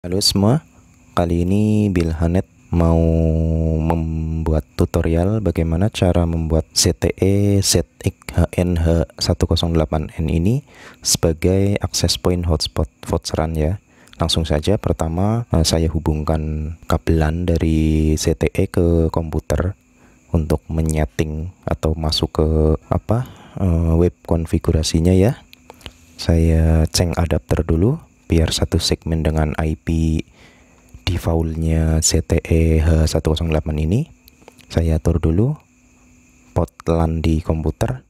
Halo semua, kali ini Bilhanet mau membuat tutorial bagaimana cara membuat CTE ZXHNH108N ini sebagai access point hotspot voucheran ya. Langsung saja pertama eh, saya hubungkan kabelan dari CTE ke komputer untuk menyeting atau masuk ke apa eh, web konfigurasinya ya. Saya ceng adapter dulu biar satu segmen dengan IP defaultnya CTE-108 ini saya atur dulu port LAN di komputer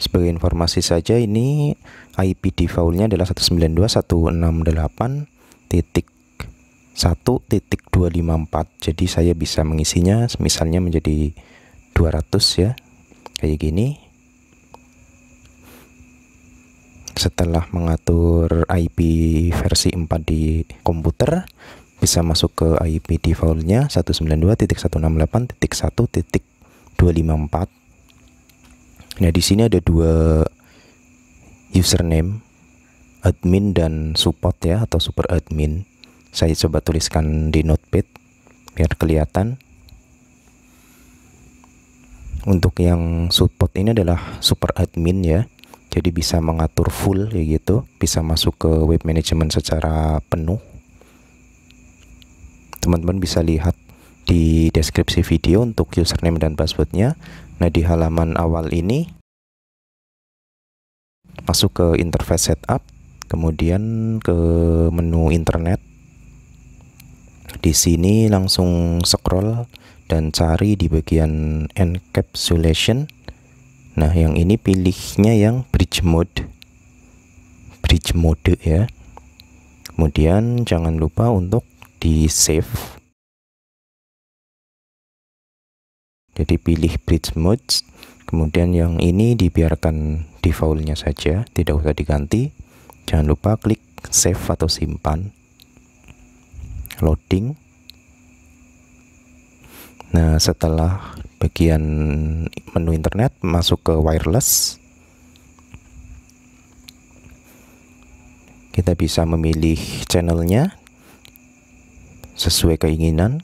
sebagai informasi saja ini IP defaultnya adalah 192.168.1.254 jadi saya bisa mengisinya misalnya menjadi 200 ya kayak gini setelah mengatur IP versi 4 di komputer bisa masuk ke IP defaultnya 192.168.1.254 nah di sini ada dua username admin dan support ya atau super admin saya coba tuliskan di notepad biar kelihatan untuk yang support ini adalah super admin ya jadi bisa mengatur full ya gitu bisa masuk ke web management secara penuh teman-teman bisa lihat di deskripsi video untuk username dan passwordnya nah di halaman awal ini masuk ke interface setup kemudian ke menu internet di sini langsung scroll dan cari di bagian encapsulation Nah, yang ini pilihnya yang bridge mode. Bridge mode ya. Kemudian jangan lupa untuk di save. Jadi pilih bridge mode, kemudian yang ini dibiarkan defaultnya saja, tidak usah diganti. Jangan lupa klik save atau simpan. Loading. Nah, setelah bagian menu internet masuk ke wireless, kita bisa memilih channelnya sesuai keinginan.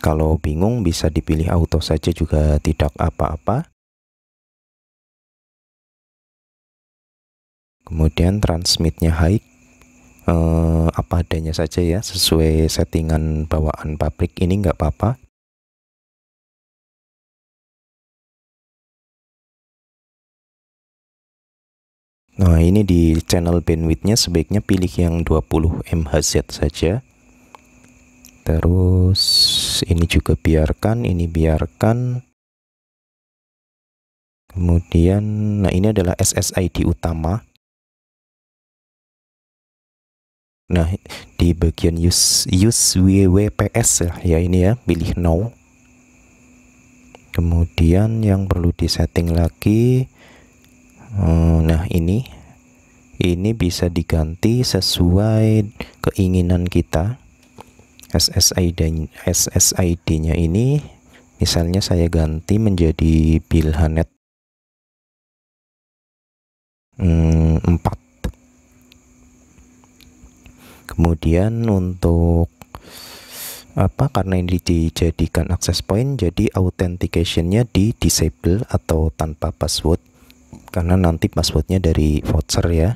Kalau bingung bisa dipilih auto saja juga tidak apa-apa. Kemudian transmitnya high eh, apa adanya saja ya sesuai settingan bawaan pabrik ini nggak apa-apa. Nah ini di channel bandwidthnya sebaiknya pilih yang 20 MHz saja terus ini juga biarkan ini biarkan kemudian nah ini adalah SSID utama nah di bagian use use wps ya ini ya pilih no kemudian yang perlu disetting lagi Hmm, nah, ini ini bisa diganti sesuai keinginan kita. SSID SSID-nya ini misalnya saya ganti menjadi Bilhanet 4. Hmm, Kemudian untuk apa karena ini dijadikan akses point jadi authentication-nya di disable atau tanpa password karena nanti passwordnya dari voucher ya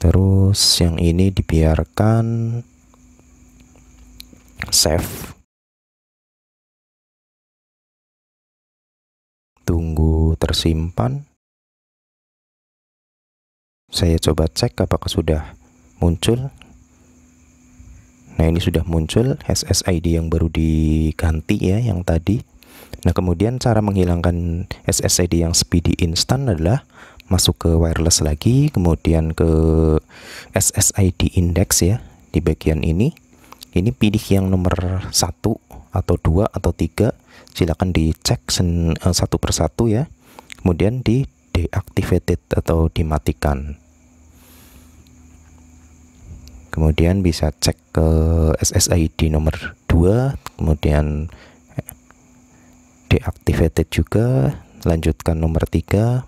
terus yang ini dibiarkan save tunggu tersimpan saya coba cek apakah sudah muncul nah ini sudah muncul SSID yang baru diganti ya yang tadi Nah, kemudian cara menghilangkan SSID yang speedy instan adalah masuk ke wireless lagi, kemudian ke SSID index ya di bagian ini. Ini pilih yang nomor satu atau dua atau tiga, silakan dicek eh, satu persatu ya. Kemudian di deactivated atau dimatikan. Kemudian bisa cek ke SSID nomor 2, kemudian deactivated juga lanjutkan nomor 3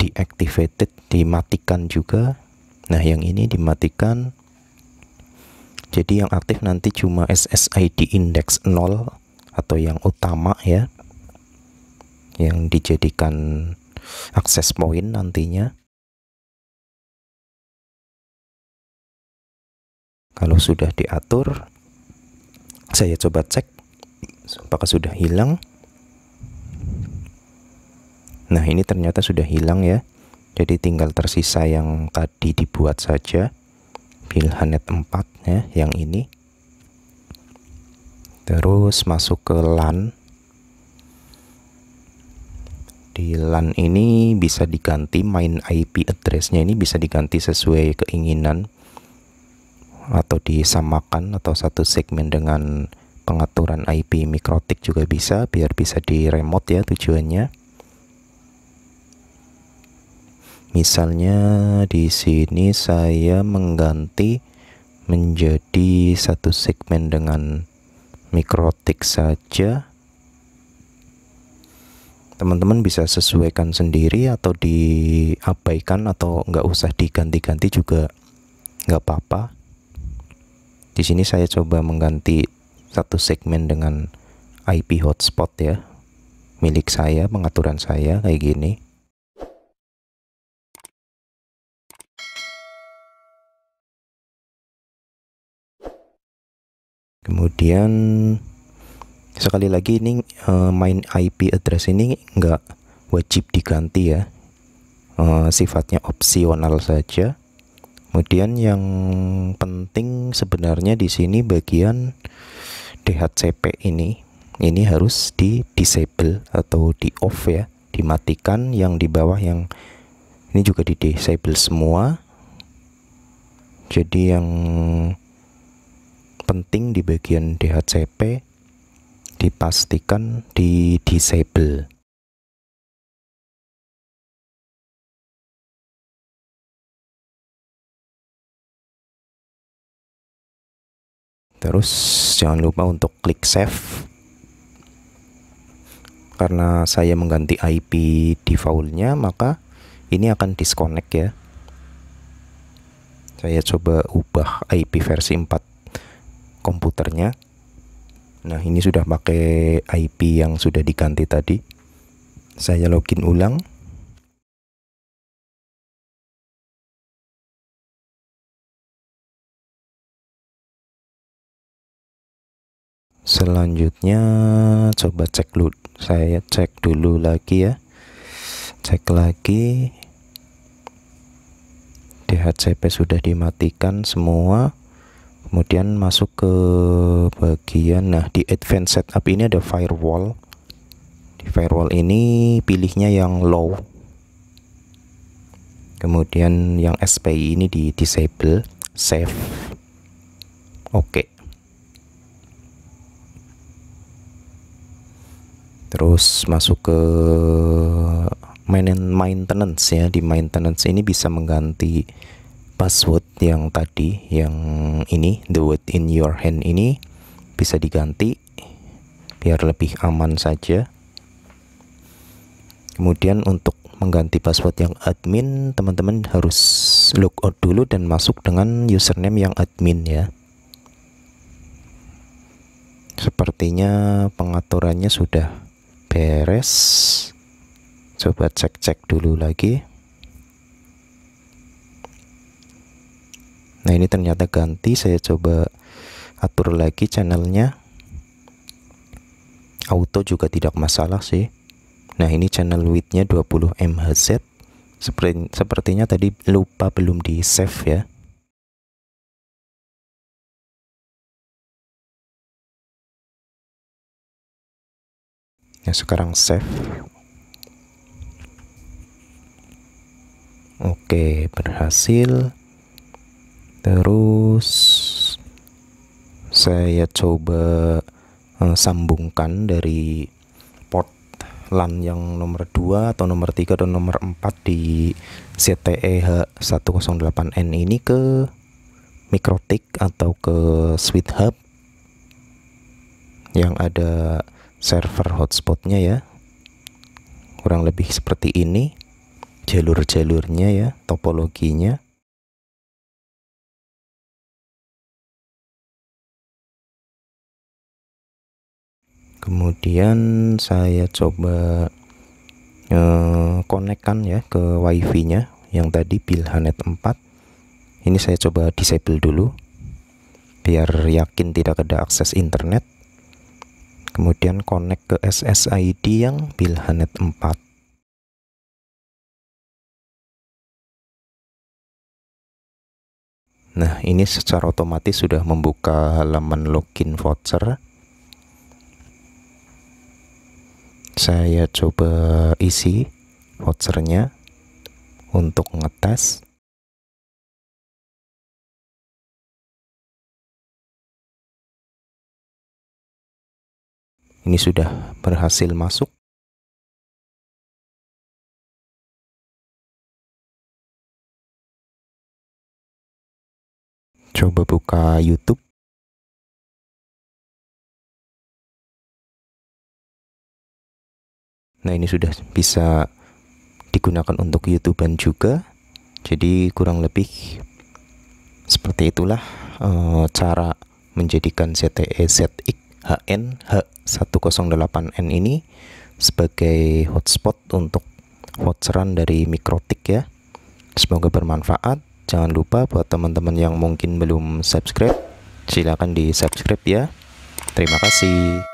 deactivated dimatikan juga nah yang ini dimatikan jadi yang aktif nanti cuma SSID index 0 atau yang utama ya yang dijadikan akses point nantinya kalau sudah diatur saya coba cek apakah sudah hilang? Nah, ini ternyata sudah hilang ya. Jadi tinggal tersisa yang tadi dibuat saja. Pilhanet 4 ya, yang ini. Terus masuk ke LAN. Di LAN ini bisa diganti main IP address-nya ini bisa diganti sesuai keinginan atau disamakan atau satu segmen dengan pengaturan IP mikrotik juga bisa biar bisa di remote ya tujuannya misalnya di sini saya mengganti menjadi satu segmen dengan mikrotik saja teman-teman bisa sesuaikan sendiri atau diabaikan atau nggak usah diganti-ganti juga nggak apa-apa di sini saya coba mengganti satu segmen dengan IP hotspot ya milik saya pengaturan saya kayak gini kemudian sekali lagi ini eh, main IP address ini nggak wajib diganti ya eh, sifatnya opsional saja kemudian yang penting sebenarnya di sini bagian DHCP ini ini harus di disable atau di off ya dimatikan yang di bawah yang ini juga di disable semua jadi yang penting di bagian DHCP dipastikan di disable terus jangan lupa untuk klik save karena saya mengganti IP defaultnya maka ini akan disconnect ya saya coba ubah IP versi 4 komputernya nah ini sudah pakai IP yang sudah diganti tadi saya login ulang selanjutnya coba cek dulu saya cek dulu lagi ya cek lagi DHCP sudah dimatikan semua kemudian masuk ke bagian nah di advanced setup ini ada firewall di firewall ini pilihnya yang low kemudian yang SPI ini di disable save oke okay. terus masuk ke maintenance ya di maintenance ini bisa mengganti password yang tadi yang ini the word in your hand ini bisa diganti biar lebih aman saja kemudian untuk mengganti password yang admin teman-teman harus logout dulu dan masuk dengan username yang admin ya sepertinya pengaturannya sudah beres coba cek-cek dulu lagi nah ini ternyata ganti saya coba atur lagi channelnya auto juga tidak masalah sih nah ini channel widthnya 20 mhz Seperti, sepertinya tadi lupa belum di save ya sekarang save oke berhasil terus saya coba eh, sambungkan dari port LAN yang nomor 2 atau nomor 3 atau nomor 4 di CTEH 108N ini ke Mikrotik atau ke Sweet Hub yang ada server hotspotnya ya kurang lebih seperti ini jalur-jalurnya ya topologinya kemudian saya coba konekkan eh, ya ke wifi nya yang tadi Bilhanet 4 ini saya coba disable dulu biar yakin tidak ada akses internet kemudian connect ke SSID yang Bilhanet 4 Nah, ini secara otomatis sudah membuka halaman login voucher. Saya coba isi vouchernya untuk ngetes. ini sudah berhasil masuk coba buka YouTube Nah ini sudah bisa digunakan untuk youtuber juga. Jadi kurang lebih seperti itulah e, cara menjadikan CTE ZX HN H108N ini sebagai hotspot untuk voucheran dari Mikrotik ya. Semoga bermanfaat. Jangan lupa buat teman-teman yang mungkin belum subscribe, silakan di subscribe ya. Terima kasih.